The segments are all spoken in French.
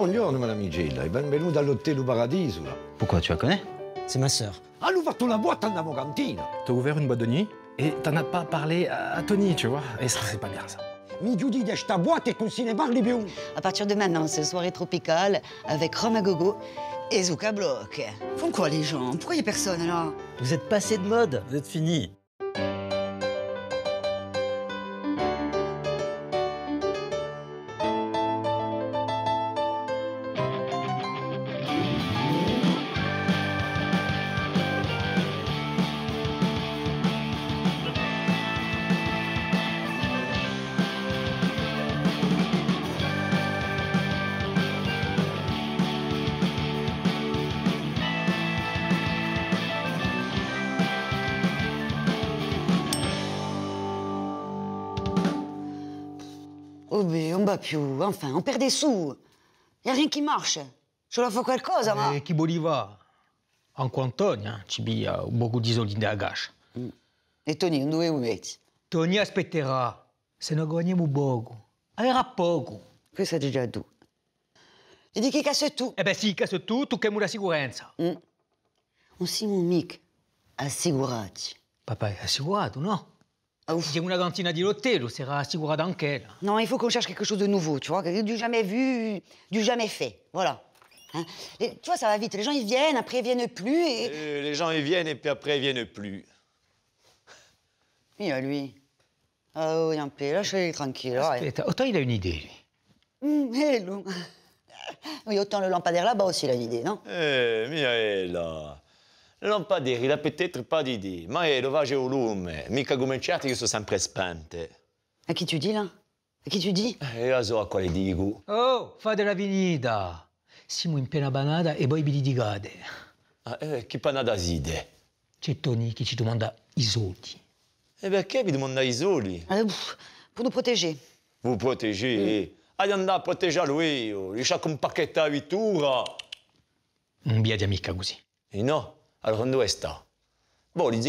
Buongiorno, madame eh bienvenue dans l'hôtel du paradis. Pourquoi tu la connais C'est ma sœur. Ah, l'ouverture la boîte en avant cantine T'as ouvert une boîte de nuit et t'en as pas parlé à Tony, tu vois. Et ça, c'est pas bien, ça. Mi Judy dèche ta boîte et consigne par les bions. À partir de maintenant, c'est soirée tropicale avec Romagogo et Zuka Block. Font quoi les gens Pourquoi y a personne alors Vous êtes passé de mode, vous êtes fini. Oh, mais on bat plus, enfin, on perd des sous. il Y a rien qui marche. Je leur fais quelque chose, moi. Et eh, Qui va En Quantonia hein, ci bia un beaucoup d'isolines à gâche. Mm. Et Tony, dove o metti? Tony aspetterà. Se beaucoup, il y aura peu. Qu'est-ce que tu. Il dit qu'il casse tout. Eh ben, Si il casse tout, tu chiami la sicurezza. Mm. On Un Simon Mick, assicurati. Papa è assicurato, non ah, à diloter, l'eau sera dans Non, il faut qu'on cherche quelque chose de nouveau, tu vois, du jamais vu, du jamais fait, voilà. Hein. tu vois, ça va vite, les gens ils viennent, après ils viennent plus et... Euh, les gens ils viennent et puis après ils viennent plus. à euh, lui. Ah a un peu, tranquille. tranquillo. tranquille. Autant il a une idée, lui. hello. Mm, oui, autant le lampadaire là-bas aussi, il a une idée, non Eh, là. Non Lampaderi, ha peut-être pas d'idée, ma è dove c'è un lume? Mica cominciate io sono sempre spente. E chi tu dis là? E chi tu dis? E eh, la so a quale dico. Oh, fate la finita! Siamo in piena banada e voi vi litigate. Ah, eh, che panada zide? C'è Tony che ci domanda i soldi. E perché vi domanda i soldi? Eh, per nous protéger. Vous protéger? Mm. Allez, andare a lui, oh. io, lasciate un pacchetto a vittura. Non vi amica così. E no? al quando è sta? Bon, les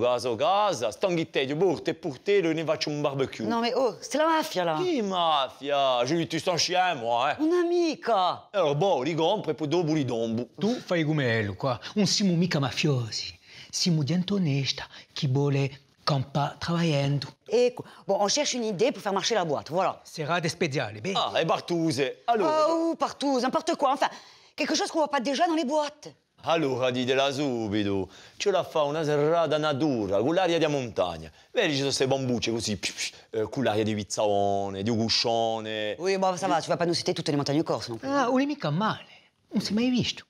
gaz au gaza, stanghite, je bourre, t'es pourté, le nez va un barbecue. Non mais oh, c'est la mafia là. Qui mafia Je lui tue son chien, moi, hein. Eh. Un amica. Alors bon, li compre pour dopo li quoi. Tu fai come quoi. qua, non siamo mica mafiosi. Siamo gente onesta, chi vuole campa travaillando. Ecco, bon, on cherche une idée pour faire marcher la boîte, voilà. Sera d'espediale, bé. Ben. Ah, et Bartouze, alors. Oh, partout, n'importe quoi, enfin, quelque chose qu'on voit pas déjà dans les boîtes. Allora ditela subito, ce la fa una serrata natura, con l'aria di montagna. Vedi, ci sono queste bambucce così, più, più, eh, con l'aria di Pizzaone, di Cuscione. Oui, bon, ça va, tu vas pas nous citer tutte le montagne corse. Ah, on est mica male, non si è mai visto.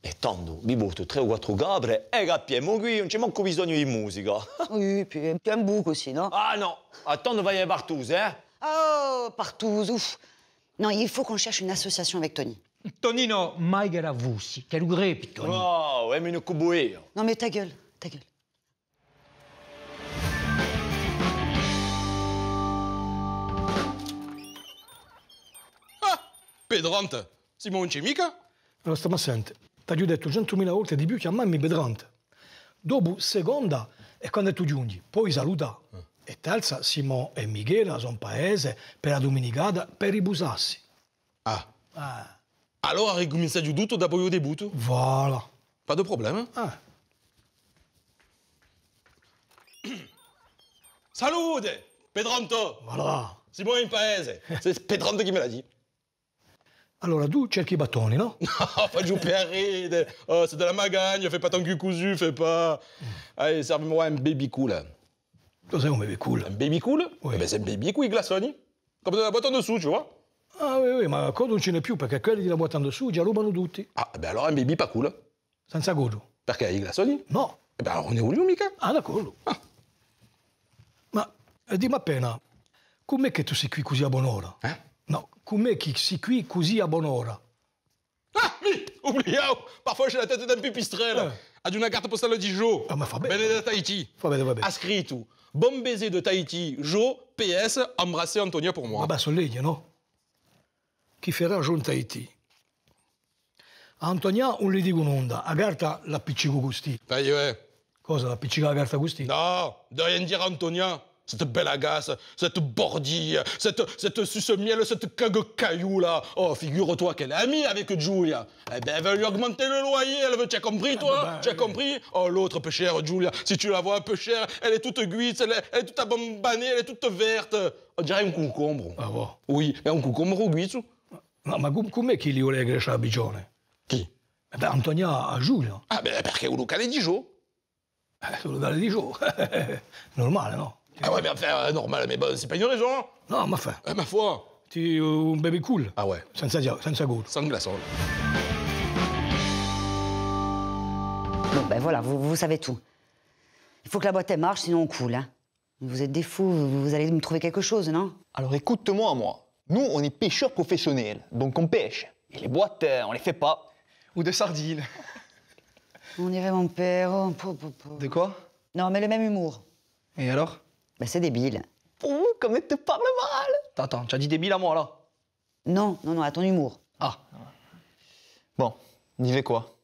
E tanto, vi porto tre o quattro capre e capiamo qui, non c'è manco bisogno di musica. oui, puis, un buco, aussi, non Ah, no, attendo vai partuse, hein Oh, partuse, ouf. Non, il faut qu'on cherche une association avec Tony. Tonino Maigaravusi, quel ougré, Pitoni. Wow, è mais une Non, mais ta gueule, ta gueule. Ah, Pedrante, si non c'è mica? Allora, stiamo senti, ti ho detto 100.000 volte di più che a mi Pedrante. Dopo, seconda, è quando tu giungi, poi saluta. Mm. Eh. E terza, Simon e Michela, son paese, per la Dominicata, per i busassi. Ah. Ah. Alors, Allora ricominciate du da d'abord au début. Voilà. Pas de problème. Ah. Salut, Pedranto Voilà. bon une paese. C'est Pedranto qui me l'a dit. Alors tu non les bâtonnets, non Ah, fa giù Oh, c'est de la magagne, fais pas ton cul cousu, fais pas... Allez, serve-moi un baby cool. c'est, un baby cool? Un baby cool? Oui. Eh ben, c'est un baby cool, glaçonne. Comme dans la boîte en dessous, tu vois. Ah oui, oui, ma parce non ce n'è più perché quelli della muoiono su già rubano tutti. Ah, beh, allora è un pas cool. Senza godo. Perché i glassoni? No. E beh, non è uno mica. Ah, d'accordo. Ah. Ma eh, dimmi appena, com'è che tu sei qui così a buon'ora? Eh? No, com'è che sei qui così a buon'ora? Ah, mi! Oubliao! Parfois j'ai la tête d'un pipistrelle. Eh. Ad una carta postale di Joe. Ah, ma fa bene. Bene da Tahiti. Fa bene, va bene. Ha scritto, bon baiser de Tahiti, Joe, PS, embrasser Antonia pour moi. Ah, bah, soleil no? qui fera giunta a Antonia on le dit un'onda, a carta l'appiccico costì. Peglio è. Cosa, l'appiccico la carta Non, No, rien dire Antonia. Cette belle agace, cette bordille, cette, cette suce-miel, cette cague caillou là. Oh, figure-toi qu'elle est amie avec Giulia. Eh ben, elle veut lui augmenter le loyer, elle veut. Tu as compris, toi ah, bah, bah, Tu as bah. compris Oh, l'autre peu chère, Julia. Si tu la vois un peu chère, elle est toute guise, elle, est, toute abambanée, elle est toute verte. On dirait un concombre. Ah bon Oui, mais un concombre ou guise No, ma com- com'è e che li vuole à a Bigione? Chi? beh, Antonia a Giulio. Ah, beh, perché è un le di giù. Eh, le locale di giù. normal, non Ah ouais, mais enfin, normal, mais bon c'est pas une raison. Hein. Non, ma fin. Eh, ma foi. Tu es un bébé cool. Ah ouais. Sans sa goût. Sans glace. Bon, ben voilà, vous, savez tout. Il faut que la boîte elle marche, sinon on coule. Hein. Vous êtes des fous, vous allez me trouver quelque chose, non Alors écoute-moi, moi. Nous, on est pêcheurs professionnels, donc on pêche. Et les boîtes, on les fait pas. Ou de sardines. On dirait mon père. De quoi Non, mais le même humour. Et alors Bah, c'est débile. Oh, comme elle te parle mal Attends, tu as dit débile à moi, là Non, non, non, à ton humour. Ah. Bon, on quoi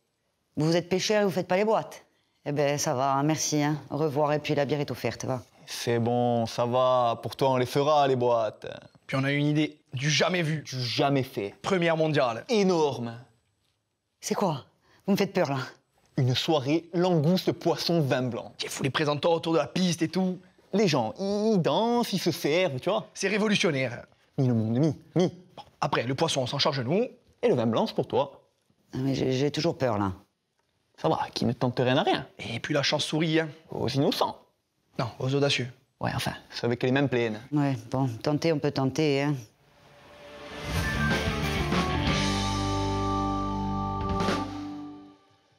Vous êtes pêcheur et vous faites pas les boîtes. Eh ben, ça va, hein, merci, hein. Au revoir, et puis la bière est offerte, va. C'est bon, ça va, pour toi, on les fera, les boîtes. Puis on a une idée du jamais vu. Du jamais fait. Première mondiale. Énorme. C'est quoi Vous me faites peur là. Une soirée langouste poisson vin blanc. Il faut les présentants autour de la piste et tout. Les gens, ils dansent, ils se servent, tu vois. C'est révolutionnaire. Ni le monde, ni, ni. Bon, après, le poisson, on s'en charge de nous. Et le vin blanc, c'est pour toi. Mais j'ai toujours peur là. Ça va, qui ne tente rien à rien. Et puis la chance sourit, hein. Aux innocents. Non, aux audacieux. Ouais, enfin. C'est avec les mêmes plaines. Ouais, bon, tenter, on peut tenter, hein.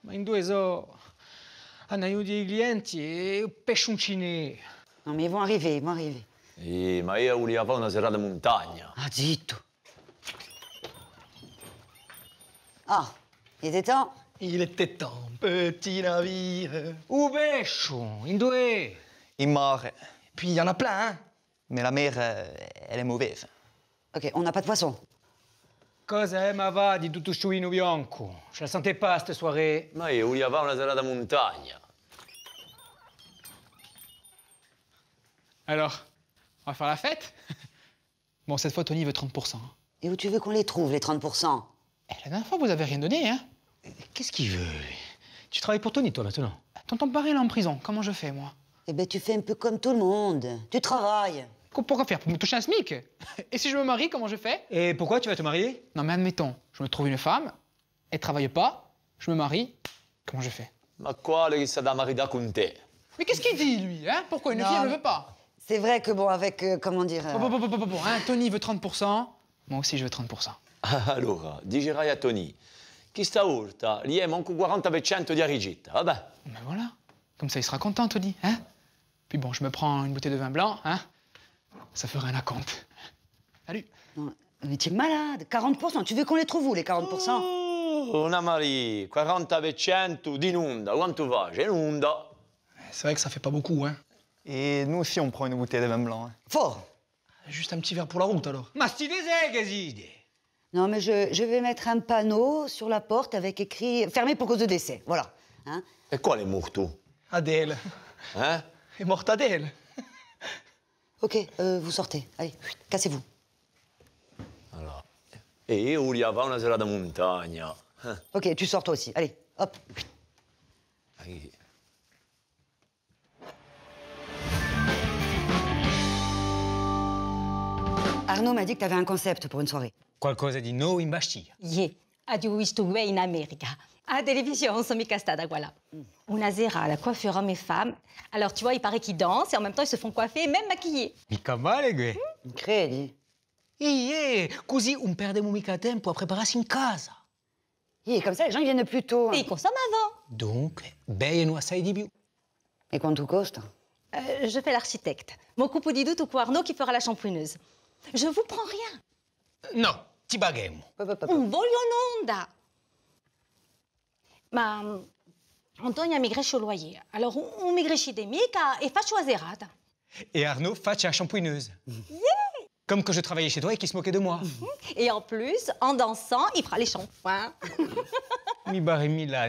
Ma on a eu des clients ai clienti e un chiné. Non, mais ils vont arriver, ils vont arriver. Eh, ma voulais volevo une una serata montagna. Ah, zitto. Ah, il était temps. Il était temps, petit navire. Où pêche-t-on Indoué Il In mare. Puis il y en a plein, hein? Mais la mer, euh, elle est mauvaise. Ok, on n'a pas de poisson. Cosa è ma va di tutto bianco? la sentais pas, cette soirée? Ma io y fare una serata montagne. Alors, on va faire la fête? Bon, cette fois, Tony veut 30%. Hein. Et où tu veux qu'on les trouve, les 30% eh, La dernière fois, vous avez rien donné, hein? Qu'est-ce qu'il veut, Tu travailles pour Tony, toi, maintenant. T'entends parler là en prison. Comment je fais, moi? Eh ben, tu fais un peu comme tout le monde. Tu travailles. Pourquoi faire Pour me toucher un SMIC Et si je me marie, comment je fais Et pourquoi tu vas te marier Non, mais admettons, je me trouve une femme, elle travaille pas, je me marie, comment je fais Ma quoi, Mais qu'est-ce qu'il dit, lui hein Pourquoi une non. fille, ne veut pas C'est vrai que, bon, avec, comment dire... Bon, bon, bon, bon, bon, hein, Tony veut 30%, moi aussi je veux 30%. Alors, dicerai à Tony, chi Il gli è manco 40% di Ah ben. Mais voilà, comme ça il sera content, Tony, hein puis bon, je me prends une bouteille de vin blanc, hein Ça ferait un compte. Salut non, Mais t'es malade 40% Tu veux qu'on les trouve où, les 40% on a Marie, 40 avec 100 d'inunda, où tu vas C'est vrai que ça fait pas beaucoup, hein Et nous aussi, on prend une bouteille de vin blanc. Hein. Fort Juste un petit verre pour la route, alors. Non, mais je, vais mettre un panneau sur la porte avec écrit « Fermé pour cause de décès », voilà. Hein Et quoi, les moutons Adèle Hein et mortadelle. ok, euh, vous sortez. Allez, cassez-vous. Et où il y avait une serata montagne. Hein. Ok, tu sors toi aussi. Allez, hop. Arnaud m'a dit que tu avais un concept pour une soirée. Qualcosa dit, no in Bastille. Yeah. Adieu, you used to in À la télévision, on Castada, voilà. Mm. On a Zera, la coiffure hommes et femmes. Alors, tu vois, il paraît qu'ils dansent et en même temps, ils se font coiffer et même maquiller. Mais comment, les gars? Mm. Incroyable. Ié, eh, eh, così on perdemo mica tempo préparer préparer in casa. Ié, eh, comme ça, les gens viennent plus tôt. Hein. Et ils consomment avant. Donc, beiano assai di più. Et quanto costa? Euh, je fais l'architecte. Mon coupeau di doute ou Arnaud qui fera la shampooineuse. Je vous prends rien. Non, Mm, un vol en Ma, Antoine a migré chez le loyer. Alors, on migré chez des mics et fait Et Arnaud fait à shampooineuse. Yeah Comme quand je travaillais chez toi et qu'il se moquait de moi. Mm-hmm. Et en plus, en dansant, il fera les shampoings. Mi barre et mi là,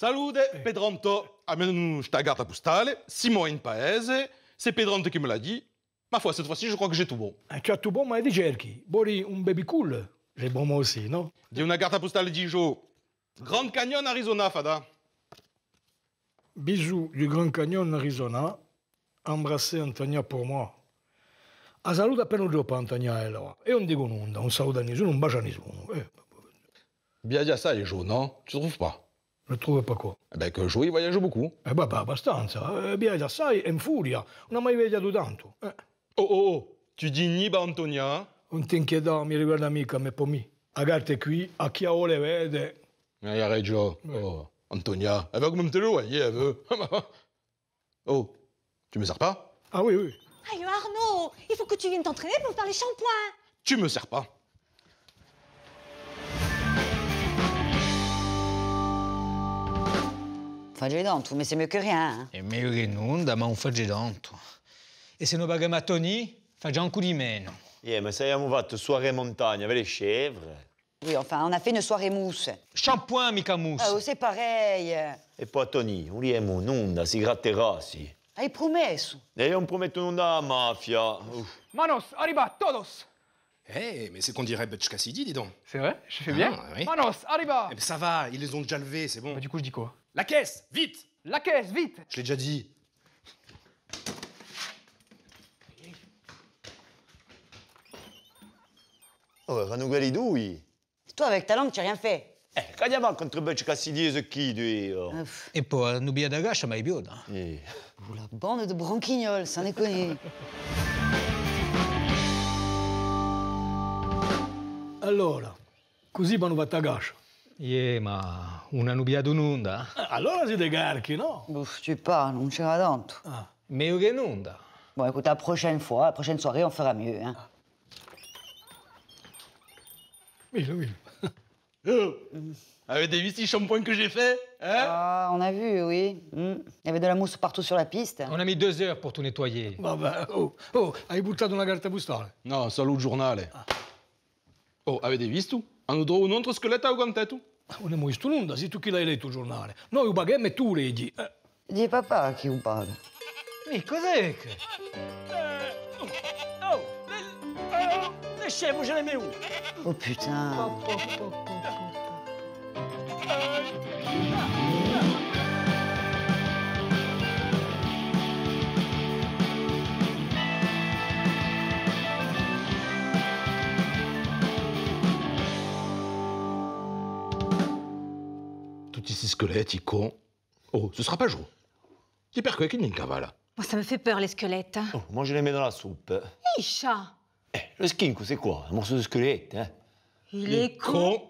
salut, eh. Pedronto. Amène-nous ah, ta à postale. Simon in Paese. C'est Pedronto qui me l'a dit. Ma foi, cette fois-ci, je crois que j'ai tout bon. Ah, tu as tout bon, mais di cerchi. Bori, un baby cool. J'ai bon moi aussi, non de une carte postale di Joe. Grand Canyon, Arizona, Fada. Bisous du Grand Canyon, Arizona. Embrassez Antonia pour moi. A saluto appena pas Antonia e là. Et on dit un salue à nessuno, un bacio à nessuno. Eh. Bah, bah, bah. Bien dire ça, les gens, non hein. Tu trouves pas eh ben, je Ne trouve pas quoi que que Joey voyage beaucoup. Eh bah pas abbastanza. Hein. Eh, Bien sai, è in furia. Non ho mai jamais tanto. Eh. Oh, oh, oh, tu dis ni bah, Antonia? Hein. t'inquiète pas. mi riguarda mica, me pomi. mi. carte qui, ah, a chi le vede. Eh, arrête, Oh, Antonia, elle va même te le elle veut. oh, tu me sers pas Ah oui, oui. Aïe, Arnaud, il faut que tu viennes t'entraîner pour faire les shampoings. Tu me sers pas. Mais mais c'est mieux que rien. Hein? que meglio che nulla, ma un facilidante. Et se nous paghiamo à Tony, facciamo un coup y est, on va à une soirée montagna, avec les chèvres. Oui, enfin, on a fait une soirée mousse. Shampoing, mica mousse. Ah, oh, c'est pareil. Et E poi a Tony, non liemo nulla, si gratterà, sì. Ah, Hai promesso. E eh, io non prometto à la mafia. Manos, arriba, todos. Eh, mais c'est qu'on dirait Butch Cassidy, dis donc. C'est vrai Je fais ah, bien Manos, arriba eh, Ça va, ils les ont déjà levés, c'est bon. Bah, du coup, je dis quoi la caisse, vite La caisse, vite Je l'ai déjà dit. Oh, Ranogalidou, oui. Toi, avec ta langue, tu n'as rien fait. Eh, quand contre Butch Cassidy et qui, Kid, et... Oh. Et pour euh, Nubiadaga, ça m'a bien. Hein. Vous eh. la bande de branquignoles, n'est déconner. Alors, così vanno va tagash. Yeah, ma una nubia d'un'onda. Allora siete carchi, no? Bouf, tu pas, on tira tanto. Ah. Meglio che un'onda. Bon, écoute, la prochaine fois, la prochaine soirée, on fera mieux, hein. oui. Milo. oh. Euh, Avez vu ce shampoing que j'ai fait hein Ah, on a vu, oui. Hmm. Il y avait de la mousse partout sur la piste. On a mis deux heures pour tout nettoyer. Bah, bah, oh, oh, hai buttato una carta postale? c'est solo il journal, Ah. Oh, vu On vis tout un autre autre squelette a tête. Non è se tu l'hai letto il giornale. Noi paghiamo ubagemme tu régi. Eh. Di papà chi paga? Mi cos'è che? Eh, oh, eh, le scemo ce le mie Oh putain. squelette, con. Oh, ce sera pas jour. qui quoi avec une cavale. Moi, ça me fait peur, les squelettes. Hein. Oh, moi, je les mets dans la soupe. Isha Eh, le skink, c'est quoi Un morceau de squelette, hein Il est con.